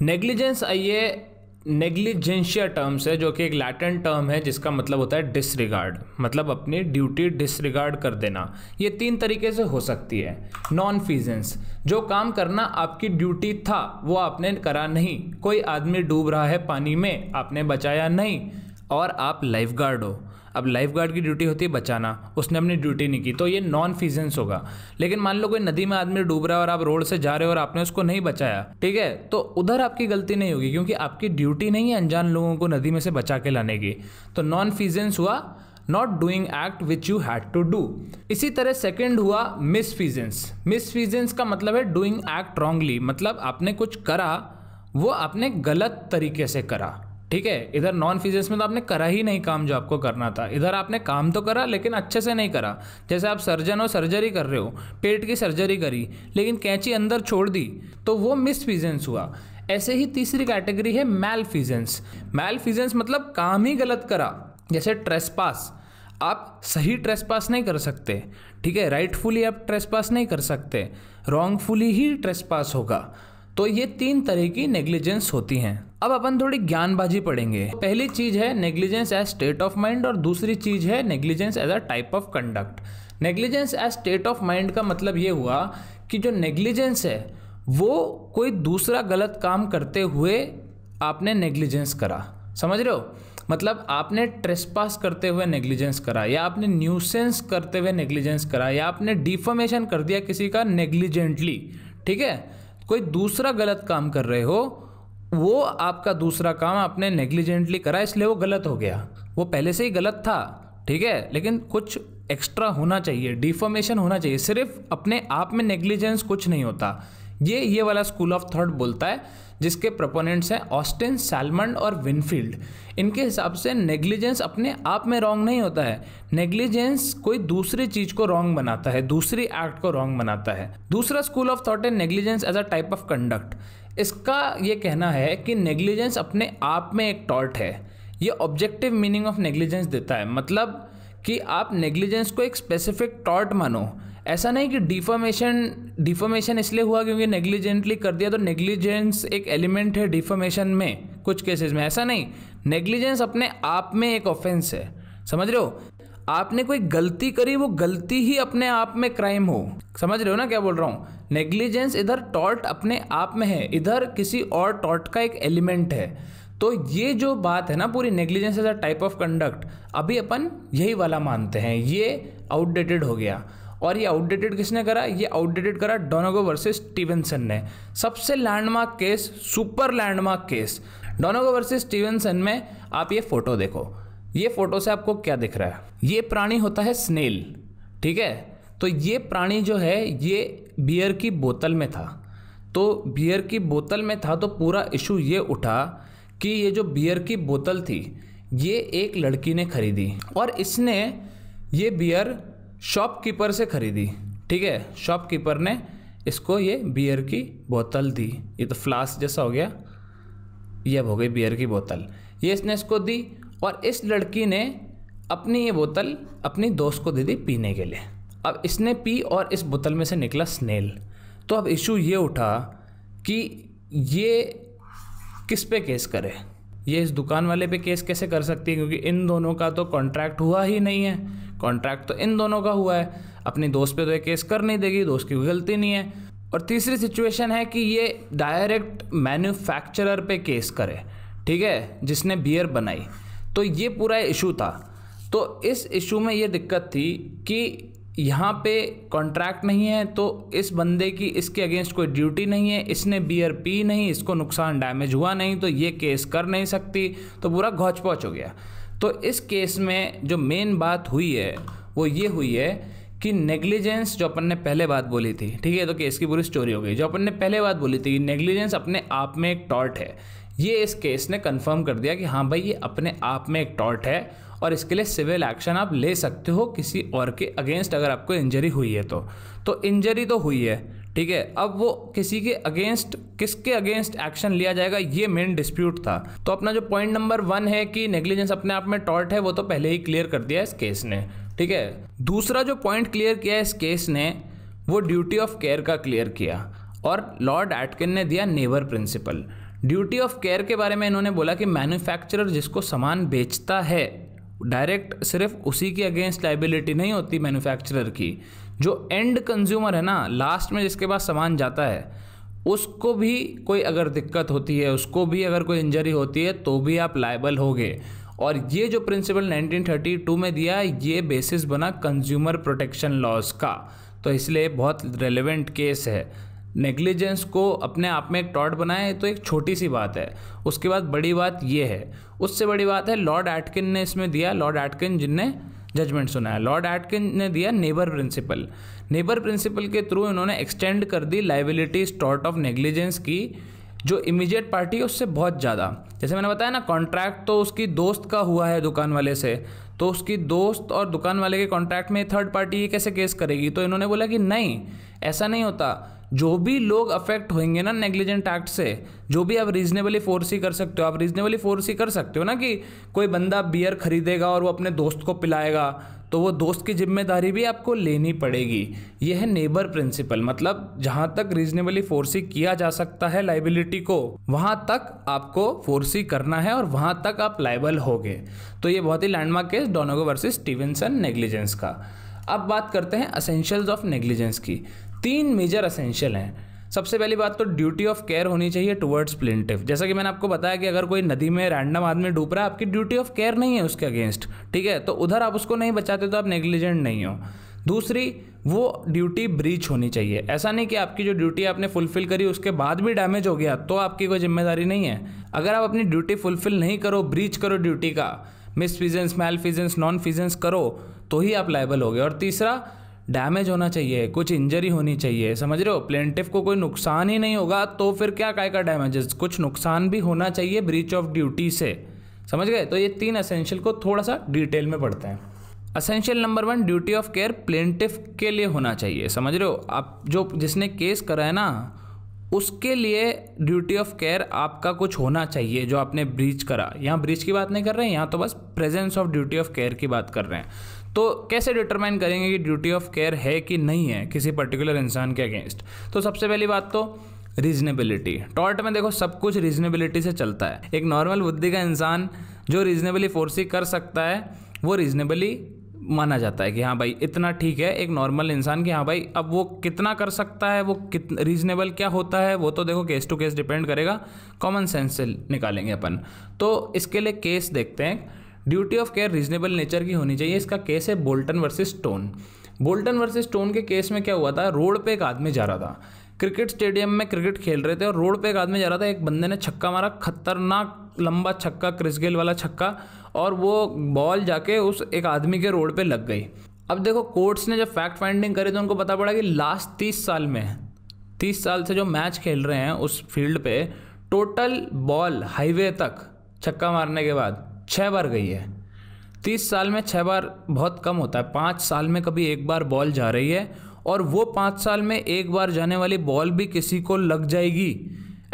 negligence आइए नेग्लिजेंशिया terms है जो कि एक लैटिन टर्म है जिसका मतलब होता है डिसरिगार्ड मतलब अपनी ड्यूटी डिसरिगार्ड कर देना ये तीन तरीके से हो सकती है नॉन फीजेंस जो काम करना आपकी ड्यूटी था वो आपने करा नहीं कोई आदमी डूब रहा है पानी में आपने बचाया नहीं और आप लाइफ गार्ड हो अब लाइफ गार्ड की ड्यूटी होती है बचाना उसने अपनी ड्यूटी नहीं की तो ये नॉन फिजेंस होगा लेकिन मान लो कोई नदी में आदमी डूब रहा है और आप रोड से जा रहे हो और आपने उसको नहीं बचाया ठीक है तो उधर आपकी गलती नहीं होगी क्योंकि आपकी ड्यूटी नहीं है अनजान लोगों को नदी में से बचा के लाने की तो नॉन फिजेंस हुआ not doing act which you had to do इसी तरह सेकेंड हुआ मिसफीजेंस मिसफीजेंस का मतलब है डूइंग एक्ट रॉन्गली मतलब आपने कुछ करा वो आपने गलत तरीके से करा ठीक है इधर नॉन फिजिक्स में तो आपने करा ही नहीं काम जो आपको करना था इधर आपने काम तो करा लेकिन अच्छे से नहीं करा जैसे आप सर्जन हो सर्जरी कर रहे हो पेट की सर्जरी करी लेकिन कैंची अंदर छोड़ दी तो वो मिस फिजेंस हुआ ऐसे ही तीसरी कैटेगरी है मैल फिजेंस मैल फिजेंस मतलब काम ही गलत करा जैसे ट्रेसपास आप सही ट्रेस पास नहीं कर सकते ठीक है राइटफुली आप ट्रेस पास नहीं कर सकते रॉन्गफुली ही ट्रेस पास होगा तो ये तीन तरह की नेग्लिजेंस होती हैं अब अपन थोड़ी ज्ञानबाजी पढ़ेंगे पहली चीज है negligence as state of mind और दूसरी चीज है negligence as a type of conduct negligence as state of mind का मतलब ये हुआ कि जो नेग्लिजेंस है वो कोई दूसरा गलत काम करते हुए आपने नेग्लिजेंस करा समझ रहे हो मतलब आपने ट्रेसपास करते हुए नेग्लिजेंस करा या आपने न्यूसेंस करते हुए नेग्लिजेंस करा या आपने डिफॉर्मेशन कर दिया किसी का नेग्लिजेंटली ठीक है कोई दूसरा गलत काम कर रहे हो वो आपका दूसरा काम आपने नेग्लिजेंटली करा इसलिए वो गलत हो गया वो पहले से ही गलत था ठीक है लेकिन कुछ एक्स्ट्रा होना चाहिए डिफॉर्मेशन होना चाहिए सिर्फ अपने आप में नेग्लिजेंस कुछ नहीं होता ये ये वाला स्कूल ऑफ थॉट बोलता है जिसके प्रपोनेंट्स हैं ऑस्टिन सैलमंड और विनफील्ड इनके हिसाब से नेग्लिजेंस अपने आप में रॉन्ग नहीं होता है नेग्लिजेंस कोई दूसरी चीज को रॉन्ग बनाता है दूसरी एक्ट को रॉन्ग बनाता है दूसरा स्कूल ऑफ थॉट है negligence as a type of conduct इसका ये कहना है कि नेग्लिजेंस अपने आप में एक टॉल्ट है ये ऑब्जेक्टिव मीनिंग ऑफ नेग्लिजेंस देता है मतलब कि आप नेग्लिजेंस को एक स्पेसिफिक टॉर्ट मानो ऐसा नहीं कि डिफॉर्मेशन डिफॉर्मेशन इसलिए हुआ क्योंकि नेग्लिजेंटली कर दिया तो नेग्लिजेंस एक एलिमेंट है डिफॉर्मेशन में कुछ केसेस में ऐसा नहीं नेग्लिजेंस अपने आप में एक ऑफेंस है समझ रहे हो आपने कोई गलती करी वो गलती ही अपने आप में क्राइम हो समझ रहे हो ना क्या बोल रहा हूँ नेग्लिजेंस इधर टॉर्ट अपने आप में है इधर किसी और टॉर्ट का एक एलिमेंट है तो ये जो बात है ना पूरी negligence as a type of conduct अभी अपन यही वाला मानते हैं ये आउटडेटेड हो गया और ये आउटडेटेड किसने करा ये आउटडेटेड करा डोनागो वर्सेस स्टीवेंसन ने सबसे landmark case super landmark case Donoghue versus Stevenson में आप ये फोटो देखो ये फोटो से आपको क्या दिख रहा है ये प्राणी होता है स्नेल ठीक है तो ये प्राणी जो है ये बियर की बोतल में था तो बियर की बोतल में था तो पूरा इशू ये उठा कि ये जो बियर की बोतल थी ये एक लड़की ने खरीदी और इसने ये बियर शॉपकीपर से खरीदी ठीक है शॉपकीपर ने इसको ये बियर की बोतल दी ये तो फ्लास्क जैसा हो गया ये हो गई बियर की बोतल ये इसने इसको दी और इस लड़की ने अपनी ये बोतल अपनी दोस्त को दे दी पीने के लिए अब इसने पी और इस बोतल में से निकला स्नेल तो अब इशू ये उठा कि ये किस पे केस करे ये इस दुकान वाले पे केस कैसे कर सकती है क्योंकि इन दोनों का तो कॉन्ट्रैक्ट हुआ ही नहीं है कॉन्ट्रैक्ट तो इन दोनों का हुआ है अपनी दोस्त पे तो ये केस कर नहीं देगी दोस्त की गलती नहीं है और तीसरी सिचुएशन है कि ये डायरेक्ट मैन्युफैक्चरर पे केस करे ठीक है जिसने बियर बनाई तो ये पूरा इशू था तो इस इशू में ये दिक्कत थी कि यहाँ पे कॉन्ट्रैक्ट नहीं है तो इस बंदे की इसके अगेंस्ट कोई ड्यूटी नहीं है इसने बियर पी नहीं इसको नुकसान डैमेज हुआ नहीं तो ये केस कर नहीं सकती तो पूरा घौच पहुँच हो गया तो इस केस में जो मेन बात हुई है वो ये हुई है कि नेग्लिजेंस जो अपन ने पहले बात बोली थी ठीक है तो केस की पूरी स्टोरी हो गई जो अपन ने पहले बात बोली थी कि नेग्लिजेंस अपने आप में एक टॉर्ट है ये इस केस ने कंफर्म कर दिया कि हाँ भाई ये अपने आप में एक टॉर्ट है और इसके लिए सिविल एक्शन आप ले सकते हो किसी और के अगेंस्ट अगर आपको इंजरी हुई है तो तो इंजरी तो हुई है ठीक है अब वो किसी के अगेंस्ट किसके अगेंस्ट एक्शन लिया जाएगा ये मेन डिस्प्यूट था तो अपना जो पॉइंट नंबर वन है कि नेग्लिजेंस अपने आप में टॉर्ट है वो तो पहले ही क्लियर कर दिया इस केस ने ठीक है दूसरा जो पॉइंट क्लियर किया इस केस ने वो ड्यूटी ऑफ केयर का क्लियर किया और लॉर्ड एटकिन ने दिया neighbour principle duty of care के बारे में इन्होंने बोला कि मैन्युफैक्चरर जिसको सामान बेचता है डायरेक्ट सिर्फ उसी की अगेंस्ट लाइबिलिटी नहीं होती मैन्युफैक्चरर की जो एंड कंज्यूमर है ना लास्ट में जिसके पास सामान जाता है उसको भी कोई अगर दिक्कत होती है उसको भी अगर कोई इंजरी होती है तो भी आप लाइबल होगे और ये जो प्रिंसिपल 1932 में दिया ये बेसिस बना कंज्यूमर प्रोटेक्शन लॉज का तो इसलिए बहुत रेलिवेंट केस है नेग्लिजेंस को अपने आप में एक टॉट बनाए तो एक छोटी सी बात है उसके बाद बड़ी बात यह है उससे बड़ी बात है लॉर्ड एटकिन ने इसमें दिया लॉर्ड एटकिन जिनने जजमेंट सुनाया लॉर्ड एटकिन ने दिया नेबर प्रिंसिपल नेबर प्रिंसिपल के थ्रू इन्होंने एक्सटेंड कर दी लाइबिलिटी स्टॉर्ट ऑफ नेग्लिजेंस की जो इमीजिएट पार्टी है उससे बहुत ज़्यादा जैसे मैंने बताया ना कॉन्ट्रैक्ट तो उसकी दोस्त का हुआ है दुकान वाले से तो उसकी दोस्त और दुकान वाले के कॉन्ट्रैक्ट में थर्ड पार्टी ये कैसे केस करेगी तो इन्होंने बोला कि नहीं ऐसा नहीं होता जो भी लोग अफेक्ट होंगे ना नेग्लिजेंट एक्ट से जो भी आप रीजनेबली फोर्सी कर सकते हो आप रीजनेबली फोर्सी कर सकते हो ना कि कोई बंदा बियर खरीदेगा और वो अपने दोस्त को पिलाएगा तो वो दोस्त की जिम्मेदारी भी आपको लेनी पड़ेगी यह है नेबर प्रिंसिपल मतलब जहाँ तक रीजनेबली फोर्सी किया जा सकता है लाइबिलिटी को वहाँ तक आपको फोर्सी करना है और वहाँ तक आप लाइबल हो गए तो ये बहुत ही landmark case Donoghue versus Stevenson negligence का अब बात करते हैं असेंशियल्स ऑफ नेग्लिजेंस की तीन मेजर असेंशियल हैं सबसे पहली बात तो ड्यूटी ऑफ केयर होनी चाहिए टुवर्ड्स प्लेंटिव जैसा कि मैंने आपको बताया कि अगर कोई नदी में रैंडम आदमी डूब रहा है आपकी ड्यूटी ऑफ केयर नहीं है उसके अगेंस्ट ठीक है तो उधर आप उसको नहीं बचाते तो आप नेग्लिजेंट नहीं हो दूसरी वो ड्यूटी ब्रीच होनी चाहिए ऐसा नहीं कि आपकी जो ड्यूटी आपने फुलफिल करी उसके बाद भी डैमेज हो गया तो आपकी कोई जिम्मेदारी नहीं है अगर आप अपनी ड्यूटी फुलफिल नहीं करो ब्रीच करो ड्यूटी का मिस मैल फीजेंस नॉन फिजेंस करो तो ही आप लाइबल हो गए और तीसरा डैमेज होना चाहिए कुछ इंजरी होनी चाहिए समझ रहे हो प्लेंटिफ को कोई नुकसान ही नहीं होगा तो फिर क्या काय का डैमेजेस कुछ नुकसान भी होना चाहिए ब्रीच ऑफ ड्यूटी से समझ गए तो ये तीन असेंशियल को थोड़ा सा डिटेल में पढ़ते हैं essential number one duty of care plaintiff के लिए होना चाहिए समझ रहे हो आप जो जिसने केस करा है ना उसके लिए ड्यूटी ऑफ केयर आपका कुछ होना चाहिए जो आपने ब्रीच करा यहाँ ब्रीच की बात नहीं कर रहे हैं यहाँ तो बस presence of duty of care की बात कर रहे हैं तो कैसे डिटरमाइन करेंगे कि ड्यूटी ऑफ केयर है कि नहीं है किसी पर्टिकुलर इंसान के अगेंस्ट तो सबसे पहली बात तो रीजनेबिलिटी टॉर्ट में देखो सब कुछ रीजनेबिलिटी से चलता है एक नॉर्मल बुद्धि का इंसान जो रीजनेबली फोर्सी कर सकता है वो रीजनेबली माना जाता है कि हाँ भाई इतना ठीक है एक नॉर्मल इंसान कि हाँ भाई अब वो कितना कर सकता है वो कित रीजनेबल क्या होता है वो तो देखो केस टू केस डिपेंड करेगा कॉमन सेंस से निकालेंगे अपन तो इसके लिए केस देखते हैं duty of care reasonable nature की होनी चाहिए इसका केस है Bolton versus Stone Bolton versus Stone के केस में क्या हुआ था रोड पे एक आदमी जा रहा था क्रिकेट स्टेडियम में क्रिकेट खेल रहे थे और रोड पे एक आदमी जा रहा था एक बंदे ने छक्का मारा खतरनाक लंबा छक्का क्रिस गेल वाला छक्का और वो बॉल जाके उस एक आदमी के रोड पे लग गई अब देखो कोर्ट्स ने जब फैक्ट फाइंडिंग करी तो उनको पता पड़ा कि लास्ट तीस साल में तीस साल से जो मैच खेल रहे हैं उस फील्ड पे टोटल बॉल हाईवे तक छक्का मारने के बाद छः बार गई है तीस साल में छः बार बहुत कम होता है पाँच साल में कभी एक बार बॉल जा रही है और वो पाँच साल में एक बार जाने वाली बॉल भी किसी को लग जाएगी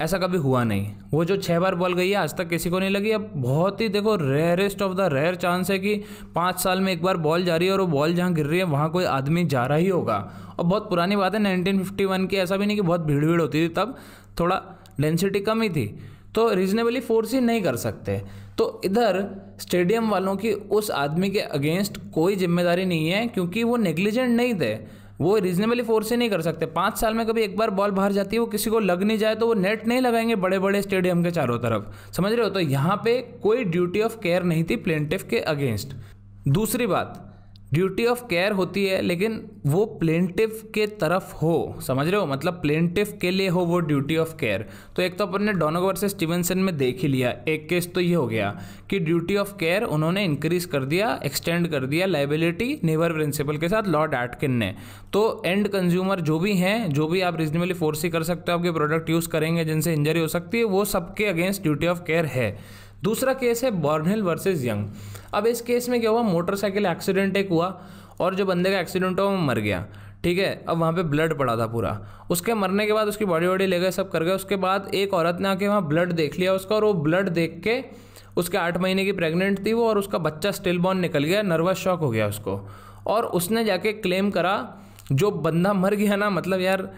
ऐसा कभी हुआ नहीं वो जो छः बार बॉल गई है आज तक किसी को नहीं लगी अब बहुत ही देखो rarest of the rare chance है कि पाँच साल में एक बार बॉल जा रही है और वो बॉल जहाँ गिर रही है वहाँ कोई आदमी जा रहा ही होगा और बहुत पुरानी बात है 1951 की ऐसा भी नहीं कि बहुत भीड़ भीड़ होती थी तब थोड़ा डेंसिटी कम ही थी तो रीजनेबली फोर्स ही नहीं कर सकते तो इधर स्टेडियम वालों की उस आदमी के अगेंस्ट कोई जिम्मेदारी नहीं है क्योंकि वो नेग्लिजेंट नहीं थे वो रीजनेबली फोर्स ही नहीं कर सकते पाँच साल में कभी एक बार बॉल बाहर जाती है वो किसी को लग नहीं जाए तो वो नेट नहीं लगाएंगे बड़े बड़े स्टेडियम के चारों तरफ समझ रहे हो तो यहाँ पे कोई ड्यूटी ऑफ केयर नहीं थी प्लेंटिफ के अगेंस्ट दूसरी बात ड्यूटी ऑफ केयर होती है लेकिन वो प्लेंटिव के तरफ हो समझ रहे हो मतलब प्लेंटिव के लिए हो वो ड्यूटी ऑफ केयर तो एक तो अपन ने डोनोग वर्सेस स्टीवनसन में देख ही लिया एक केस तो ये हो गया कि ड्यूटी ऑफ केयर उन्होंने इंक्रीज कर दिया एक्सटेंड कर दिया लाइबिलिटी नेवर प्रिंसिपल के साथ लॉर्ड एटकिन ने तो एंड कंज्यूमर जो भी हैं जो भी आप रिजनेबली ही कर सकते हो आपके प्रोडक्ट यूज़ करेंगे जिनसे इंजरी हो सकती है वो सबके अगेंस्ट ड्यूटी ऑफ केयर है दूसरा केस है बॉर्नहिल वर्सेस यंग अब इस केस में क्या हुआ मोटरसाइकिल एक्सीडेंट एक हुआ और जो बंदे का एक्सीडेंट हुआ वो मर गया ठीक है अब वहाँ पे ब्लड पड़ा था पूरा उसके मरने के बाद उसकी बॉडी वॉडी ले गए सब कर गए उसके बाद एक औरत ने आके वहाँ ब्लड देख लिया उसका और वो ब्लड देख के उसके आठ महीने की प्रेग्नेंट थी वो और उसका बच्चा स्टिल बॉर्न निकल गया नर्वस शॉक हो गया उसको और उसने जाके क्लेम करा जो बंदा मर गया ना मतलब यार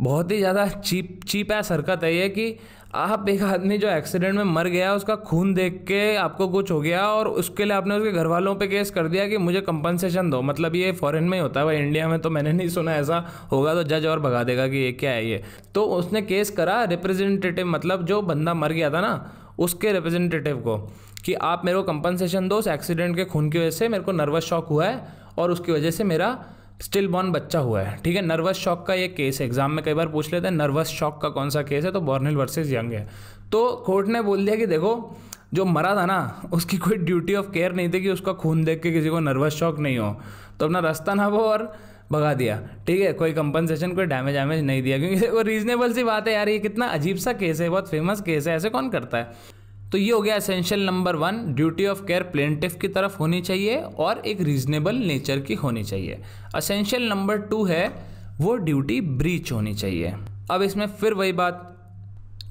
बहुत ही ज़्यादा चीप चीप ऐस हरकत है ये कि आप एक आदमी जो एक्सीडेंट में मर गया उसका खून देख के आपको कुछ हो गया और उसके लिए आपने उसके घर वालों पे केस कर दिया कि मुझे कंपनसेशन दो मतलब ये फॉरेन में ही होता है भाई इंडिया में तो मैंने नहीं सुना ऐसा होगा तो जज और भगा देगा कि ये क्या है ये तो उसने केस करा रिप्रेजेंटेटिव मतलब जो बंदा मर गया था ना उसके रिप्रेजेंटेटिव को कि आप मेरे को कंपनसेशन दो उस एक्सीडेंट के खून की वजह से मेरे को नर्वस शॉक हुआ है और उसकी वजह से मेरा स्टिल बॉर्न बच्चा हुआ है ठीक है नर्वस शॉक का ये केस है एग्जाम में कई बार पूछ लेते हैं नर्वस शॉक का कौन सा केस है तो बॉर्निल वर्सेज यंग है तो कोर्ट ने बोल दिया कि देखो जो मरा था ना उसकी कोई ड्यूटी ऑफ केयर नहीं थी कि उसका खून देख के किसी को नर्वस शॉक नहीं हो तो अपना रास्ता ना वो और भगा दिया ठीक है कोई कंपनसेशन कोई डैमेज वैमेज नहीं दिया क्योंकि वो रीजनेबल सी बात है यार ये कितना अजीब सा केस है बहुत फेमस केस है ऐसे कौन करता है तो ये हो गया essential number one duty of care plaintiff की तरफ होनी चाहिए और एक रीजनेबल नेचर की होनी चाहिए असेंशियल नंबर टू है वो ड्यूटी ब्रीच होनी चाहिए अब इसमें फिर वही बात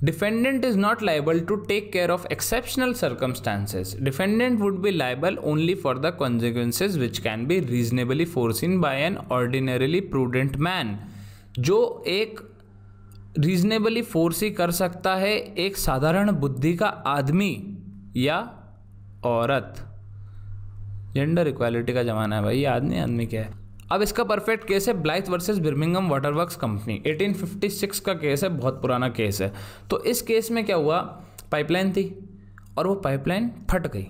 defendant is not liable to take care of exceptional circumstances defendant would be liable only for the consequences which can be reasonably foreseen by an ordinarily prudent man जो एक रीजनेबली फोर्स ही कर सकता है एक साधारण बुद्धि का आदमी या औरत जेंडर इक्वालिटी का ज़माना है भाई आदमी आदमी क्या है अब इसका परफेक्ट केस है Blyth versus Birmingham waterworks company 1856 का केस है बहुत पुराना केस है तो इस केस में क्या हुआ पाइपलाइन थी और वो पाइपलाइन फट गई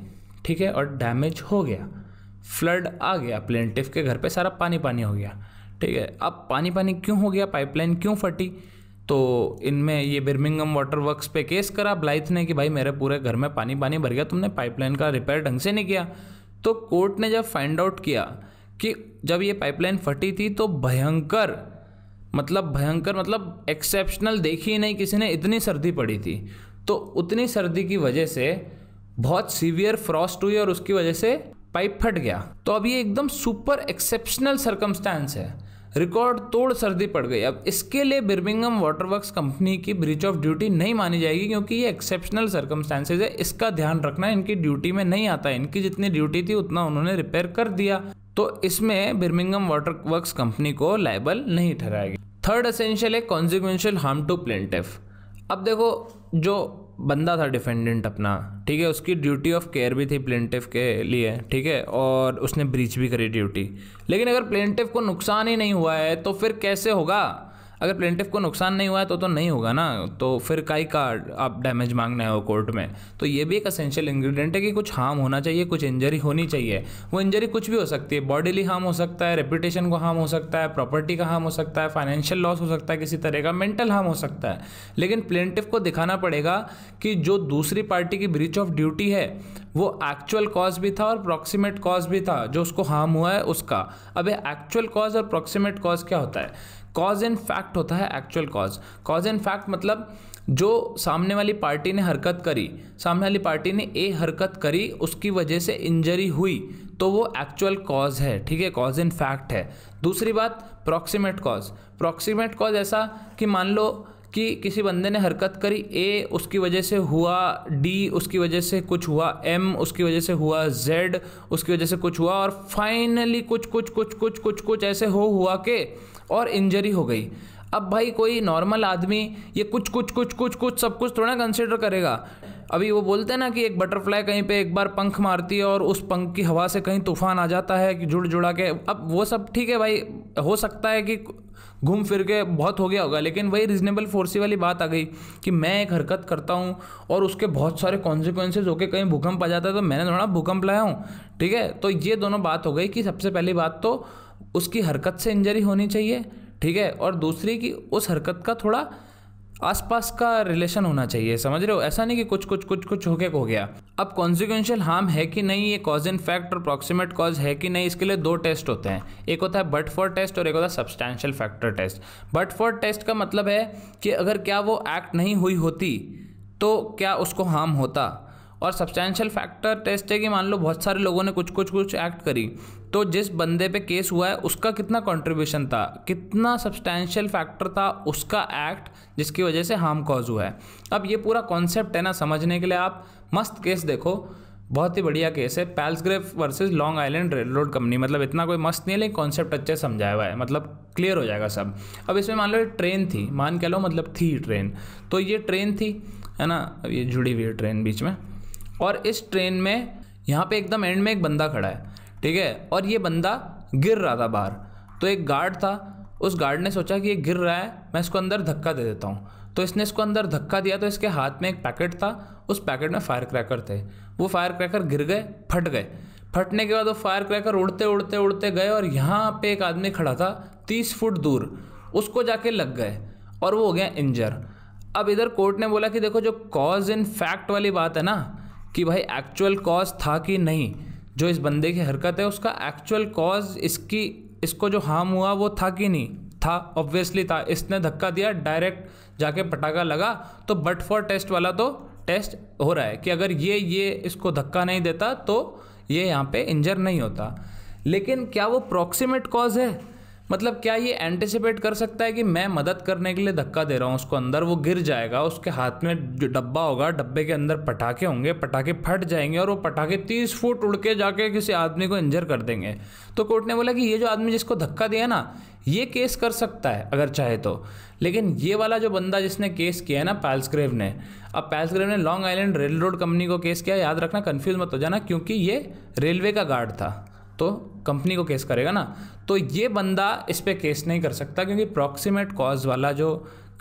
ठीक है और डैमेज हो गया फ्लड आ गया प्लेंटिफ के घर पे सारा पानी पानी हो गया ठीक है अब पानी पानी क्यों हो गया पाइपलाइन क्यों फटी तो इनमें ये बिर्मिंगम वाटर वर्क्स पे केस करा ब्लाइथ ने कि भाई मेरे पूरे घर में पानी पानी भर गया तुमने पाइपलाइन का रिपेयर ढंग से नहीं किया तो कोर्ट ने जब फाइंड आउट किया कि जब ये पाइपलाइन फटी थी तो भयंकर मतलब भयंकर मतलब एक्सेप्शनल देखी ही नहीं किसी ने इतनी सर्दी पड़ी थी तो उतनी सर्दी की वजह से बहुत सीवियर फ्रॉस्ट हुई और उसकी वजह से पाइप फट गया तो अब ये एकदम सुपर एक्सेप्शनल सर्कमस्टांस है रिकॉर्ड तोड़ सर्दी पड़ गई अब इसके लिए बिर्मिंगम वाटरवर्क्स कंपनी की ब्रीच ऑफ ड्यूटी नहीं मानी जाएगी क्योंकि ये एक्सेप्शनल सर्कमस्टांसेज है इसका ध्यान रखना इनकी ड्यूटी में नहीं आता इनकी जितनी ड्यूटी थी उतना उन्होंने रिपेयर कर दिया तो इसमें बिर्मिंगम वाटर वर्क्स कंपनी को लाइबल नहीं ठहराएगी थर्ड असेंशियल है कॉन्सिक्वेंशियल हार्म टू प्लेंटिफ अब देखो जो बंदा था डिफेंडेंट अपना ठीक है उसकी ड्यूटी ऑफ केयर भी थी प्लेंटिव के लिए ठीक है और उसने ब्रीच भी करी ड्यूटी लेकिन अगर प्लेंटिव को नुकसान ही नहीं हुआ है तो फिर कैसे होगा अगर प्लेंटिव को नुकसान नहीं हुआ है तो तो नहीं होगा ना तो फिर काई का आप डैमेज मांगना है हो कोर्ट में तो ये भी एक असेंशियल इंग्रेडिएंट है कि कुछ हार्म होना चाहिए कुछ इंजरी होनी चाहिए वो इंजरी कुछ भी हो सकती है बॉडीली हार्म हो सकता है रेपुटेशन को हार्म हो सकता है प्रॉपर्टी का हार्म हो सकता है फाइनेंशियल लॉस हो सकता है किसी तरह का मेंटल हार्म हो सकता है लेकिन प्लेंटिव को दिखाना पड़ेगा कि जो दूसरी पार्टी की ब्रीच ऑफ ड्यूटी है वो एक्चुअल कॉज भी था और प्रॉक्सीमेट कॉज भी था जो उसको हार्म हुआ है उसका अब एक्चुअल कॉज और प्रॉक्सीमेट कॉज क्या होता है कॉज एंड फैक्ट होता है actual cause cause and fact मतलब जो सामने वाली पार्टी ने हरकत करी सामने वाली पार्टी ने ए हरकत करी उसकी वजह से इंजरी हुई तो वो एक्चुअल कॉज है ठीक है कॉज एंड फैक्ट है दूसरी बात प्रॉक्सीमेट कॉज प्रॉक्सीमेट कॉज ऐसा कि मान लो कि किसी बंदे ने हरकत करी ए उसकी वजह से हुआ डी उसकी वजह से कुछ हुआ एम उसकी वजह से हुआ जेड उसकी वजह से कुछ हुआ और फाइनली कुछ कुछ कुछ कुछ कुछ कुछ ऐसे हो हुआ के और इंजरी हो गई अब भाई कोई नॉर्मल आदमी ये कुछ कुछ कुछ कुछ कुछ सब कुछ थोड़ा कंसिडर करेगा अभी वो बोलते हैं ना कि एक बटरफ्लाई कहीं पे एक बार पंख मारती है और उस पंख की हवा से कहीं तूफान आ जाता है कि जुड़ जुड़ा के अब वो सब ठीक है भाई हो सकता है कि घूम फिर के बहुत हो गया होगा लेकिन वही रीज़नेबल फोर्सी वाली बात आ गई कि मैं एक हरकत करता हूँ और उसके बहुत सारे कॉन्सिक्वेंसेज होकर कहीं भूकंप आ जाता है तो मैंने थोड़ा भूकंप लाया हूँ ठीक है तो ये दोनों बात हो गई कि सबसे पहली बात तो उसकी हरकत से इंजरी होनी चाहिए ठीक है और दूसरी कि उस हरकत का थोड़ा आसपास का रिलेशन होना चाहिए समझ रहे हो ऐसा नहीं कि कुछ कुछ कुछ कुछ होके हो गया अब कॉन्सिक्वेंशियल हार्म है कि नहीं ये कॉज इन फैक्ट और प्रॉक्सिमेट कॉज है कि नहीं इसके लिए दो टेस्ट होते हैं एक होता है बट फॉर टेस्ट और एक होता है substantial factor test but for test का मतलब है कि अगर क्या वो एक्ट नहीं हुई होती तो क्या उसको हार्म होता और सब्सटैंशियल फैक्टर टेस्ट है कि मान लो बहुत सारे लोगों ने कुछ कुछ कुछ एक्ट करी तो जिस बंदे पे केस हुआ है उसका कितना कंट्रीब्यूशन था कितना सब्सटैशियल फैक्टर था उसका एक्ट जिसकी वजह से हार्म कॉज हुआ है अब ये पूरा कॉन्सेप्ट है ना समझने के लिए आप मस्त केस देखो बहुत ही बढ़िया केस है Palsgraf versus Long Island railroad company मतलब इतना कोई मस्त नहीं है लेकिन कॉन्सेप्ट अच्छे समझाया हुआ है मतलब क्लियर हो जाएगा सब अब इसमें मान लो ये ट्रेन थी मान के लो मतलब थी ट्रेन तो ये ट्रेन थी है ना अब ये जुड़ी हुई है ट्रेन बीच में और इस ट्रेन में यहाँ पे एकदम एंड में एक बंदा खड़ा है ठीक है और ये बंदा गिर रहा था बाहर तो एक गार्ड था उस गार्ड ने सोचा कि ये गिर रहा है मैं इसको अंदर धक्का दे देता हूँ तो इसने इसको अंदर धक्का दिया तो इसके हाथ में एक पैकेट था उस पैकेट में फायर क्रैकर थे वो फायर क्रैकर गिर गए फट गए फटने के बाद वो फायर क्रैकर उड़ते उड़ते उड़ते गए और यहाँ पे एक आदमी खड़ा था तीस फुट दूर उसको जाके लग गए और वो हो गया इंजर अब इधर कोर्ट ने बोला कि देखो जो कॉज इन फैक्ट वाली बात है ना कि भाई एक्चुअल कॉज था कि नहीं जो इस बंदे की हरकत है उसका एक्चुअल कॉज इसकी इसको जो हार्म हुआ वो था कि नहीं था ऑब्वियसली था इसने धक्का दिया डायरेक्ट जाके पटाखा लगा तो बट फॉर टेस्ट वाला तो टेस्ट हो रहा है कि अगर ये ये इसको धक्का नहीं देता तो ये यहाँ पे इंजर नहीं होता लेकिन क्या वो प्रॉक्सीमेट कॉज है मतलब क्या ये एंटिसिपेट कर सकता है कि मैं मदद करने के लिए धक्का दे रहा हूँ उसको अंदर वो गिर जाएगा उसके हाथ में जो डब्बा होगा डब्बे के अंदर पटाखे होंगे पटाखे फट जाएंगे और वो पटाखे तीस फुट उड़ के जाके किसी आदमी को इंजर कर देंगे तो कोर्ट ने बोला कि ये जो आदमी जिसको धक्का दिया ना ये केस कर सकता है अगर चाहे तो लेकिन ये वाला जो बंदा जिसने केस किया है ना पैल्सग्रेव ने अब पैल्सग्रेव ने Long Island railroad company को केस किया याद रखना कन्फ्यूज मत हो जाना क्योंकि ये रेलवे का गार्ड था तो कंपनी को केस करेगा ना तो ये बंदा इस पर केस नहीं कर सकता क्योंकि प्रॉक्सीमेट कॉज वाला जो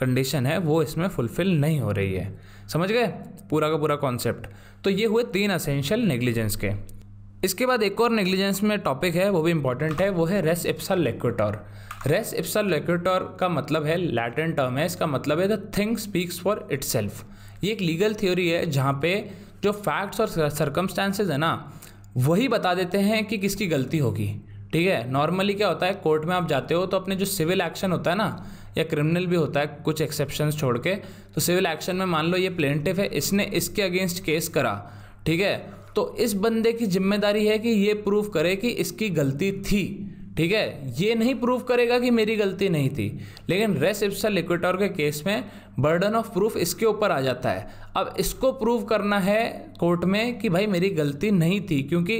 कंडीशन है वो इसमें फुलफिल नहीं हो रही है समझ गए पूरा का पूरा कॉन्सेप्ट तो ये हुए तीन असेंशियल नेग्लिजेंस के इसके बाद एक और नेग्लिजेंस में टॉपिक है वो भी इंपॉर्टेंट है वो है रेस इप्सल लेक्वेटोर रेस इप्सल लेक्वेटोर का मतलब है लैटिन टर्म है इसका मतलब है the thing speaks for itself ये एक लीगल थ्योरी है जहाँ पे जो फैक्ट्स और सरकमस्टांसेज है ना वही बता देते हैं कि किसकी गलती होगी ठीक है नॉर्मली क्या होता है कोर्ट में आप जाते हो तो अपने जो सिविल एक्शन होता है ना या क्रिमिनल भी होता है कुछ एक्सेप्शन छोड़ के तो सिविल एक्शन में मान लो ये प्लेंटिव है इसने इसके अगेंस्ट केस करा ठीक है तो इस बंदे की जिम्मेदारी है कि ये प्रूव करे कि इसकी गलती थी ठीक है ये नहीं प्रूफ करेगा कि मेरी गलती नहीं थी लेकिन रेस इप्सा लिक्विटोर के केस में बर्डन ऑफ प्रूफ इसके ऊपर आ जाता है अब इसको प्रूव करना है कोर्ट में कि भाई मेरी गलती नहीं थी क्योंकि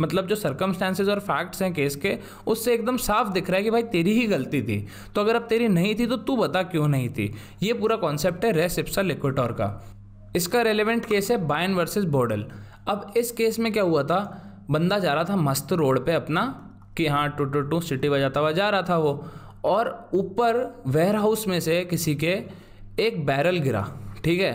मतलब जो सर्कमस्टांसेज और फैक्ट्स हैं केस के उससे एकदम साफ दिख रहा है कि भाई तेरी ही गलती थी तो अगर अब तेरी नहीं थी तो तू बता क्यों नहीं थी ये पूरा कॉन्सेप्ट है रेस इप्सा लिक्विटोर का इसका रेलिवेंट केस है बायन वर्सेज बोडल अब इस केस में क्या हुआ था बंदा जा रहा था मस्त रोड पे अपना कि हाँ टू टू टू सिटी बजाता हुआ जा रहा था वो और ऊपर वेयर हाउस में से किसी के एक बैरल गिरा ठीक है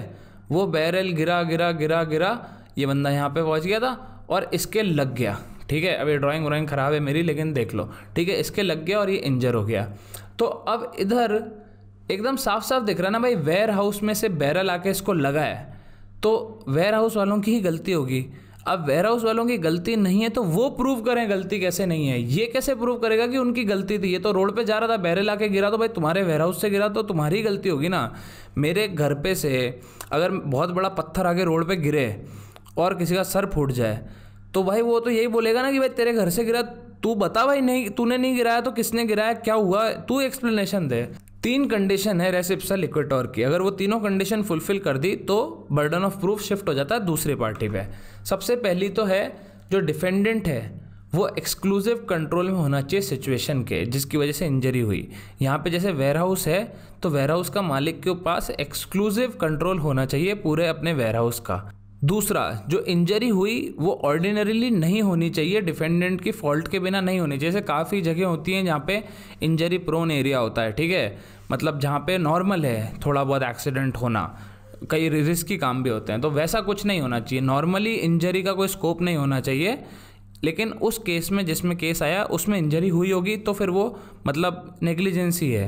वो बैरल गिरा गिरा गिरा गिरा ये बंदा यहाँ पे पहुँच गया था और इसके लग गया ठीक है अभी ड्राइंग व्राइंग ख़राब है मेरी लेकिन देख लो ठीक है इसके लग गया और ये इंजर हो गया तो अब इधर एकदम साफ साफ दिख रहा ना भाई वेयर हाउस में से बैरल आके इसको लगा है तो वेयर हाउस वालों की ही गलती होगी अब वेयरहाउस वालों की गलती नहीं है तो वो प्रूव करें गलती कैसे नहीं है ये कैसे प्रूव करेगा कि उनकी गलती थी ये तो रोड पे जा रहा था बैरे ला के गिरा तो भाई तुम्हारे वेयरहाउस से गिरा तो तुम्हारी गलती होगी ना मेरे घर पे से अगर बहुत बड़ा पत्थर आके रोड पर गिरे और किसी का सर फूट जाए तो भाई वो तो यही बोलेगा ना कि भाई तेरे घर से गिरा तू बता भाई नहीं तूने नहीं गिराया तो किसने गिराया क्या हुआ तू एक्सप्लेनेशन दे तीन कंडीशन है रेसिप्सा लिक्विटोर की अगर वो तीनों कंडीशन फुलफिल कर दी तो बर्डन ऑफ प्रूफ शिफ्ट हो जाता है दूसरी पार्टी पे सबसे पहली तो है जो डिफेंडेंट है वो एक्सक्लूसिव कंट्रोल में होना चाहिए सिचुएशन के जिसकी वजह से इंजरी हुई यहाँ पे जैसे वेयर हाउस है तो वेयर हाउस का मालिक के पास एक्सक्लूसिव कंट्रोल होना चाहिए पूरे अपने वेयर हाउस का दूसरा जो इंजरी हुई वो ऑर्डिनरीली नहीं होनी चाहिए डिफेंडेंट की फॉल्ट के बिना नहीं होनी चाहिए जैसे काफ़ी जगह होती हैं जहाँ पे इंजरी प्रोन एरिया होता है ठीक है मतलब जहाँ पे नॉर्मल है थोड़ा बहुत एक्सीडेंट होना कई रिस्की काम भी होते हैं तो वैसा कुछ नहीं होना चाहिए नॉर्मली इंजरी का कोई स्कोप नहीं होना चाहिए लेकिन उस केस में जिसमें केस आया उसमें इंजरी हुई होगी तो फिर वो मतलब नेग्लिजेंसी है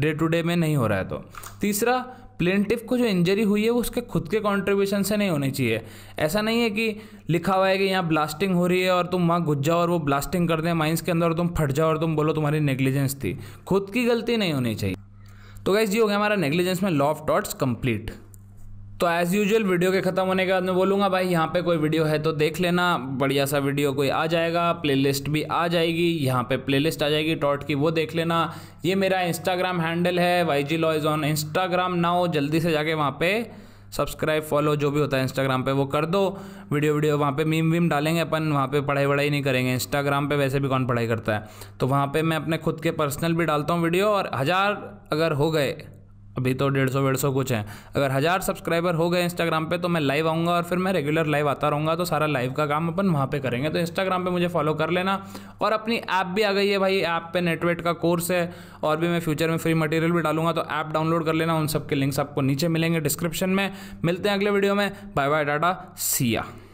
डे टू डे में नहीं हो रहा है तो तीसरा प्लेंटिफ को जो इंजरी हुई है वो उसके खुद के कॉन्ट्रीब्यूशन से नहीं होनी चाहिए ऐसा नहीं है कि लिखा हुआ है कि यहाँ ब्लास्टिंग हो रही है और तुम वहाँ घुस जाओ और वो ब्लास्टिंग कर दें माइंस के अंदर और तुम फट जाओ और तुम बोलो तुम्हारी नेग्लिजेंस थी खुद की गलती नहीं होनी चाहिए तो गाइज ये हो गया हमारा नेग्लिजेंस में लॉ ऑफ डॉट्स कंप्लीट तो एज़ यूजल वीडियो के ख़त्म होने के बाद मैं बोलूँगा भाई यहाँ पे कोई वीडियो है तो देख लेना बढ़िया सा वीडियो कोई आ जाएगा प्लेलिस्ट भी आ जाएगी यहाँ पे प्लेलिस्ट आ जाएगी टॉट की वो देख लेना ये मेरा इंस्टाग्राम हैंडल है Y G laws on Instagram now जल्दी से जाके वहाँ पे सब्सक्राइब फॉलो जो भी होता है इंस्टाग्राम पे वो कर दो वीडियो वीडियो वहाँ पे मीम वीम डालेंगे अपन वहाँ पे पढ़ाई वढ़ाई नहीं करेंगे इंस्टाग्राम पे वैसे भी कौन पढ़ाई करता है तो वहाँ पे मैं अपने खुद के पर्सनल भी डालता हूँ वीडियो और हज़ार अगर हो गए अभी तो डेढ़ सौ डेढ़ सौ कुछ है अगर हज़ार सब्सक्राइबर हो गए इंस्टाग्राम पे तो मैं लाइव आऊँगा और फिर मैं रेगुलर लाइव आता रहूँगा तो सारा लाइव का काम अपन वहाँ पे करेंगे तो इंस्टाग्राम पे मुझे फॉलो कर लेना और अपनी ऐप भी आ गई है भाई ऐप पे नेटवेट का कोर्स है और भी मैं फ्यूचर में फ्री मटेरियल भी डालूंगा तो ऐप डाउनलोड कर लेना उन सब के लिंक्स आपको नीचे मिलेंगे डिस्क्रिप्शन में मिलते हैं अगले वीडियो में बाय बाय डाटा सिया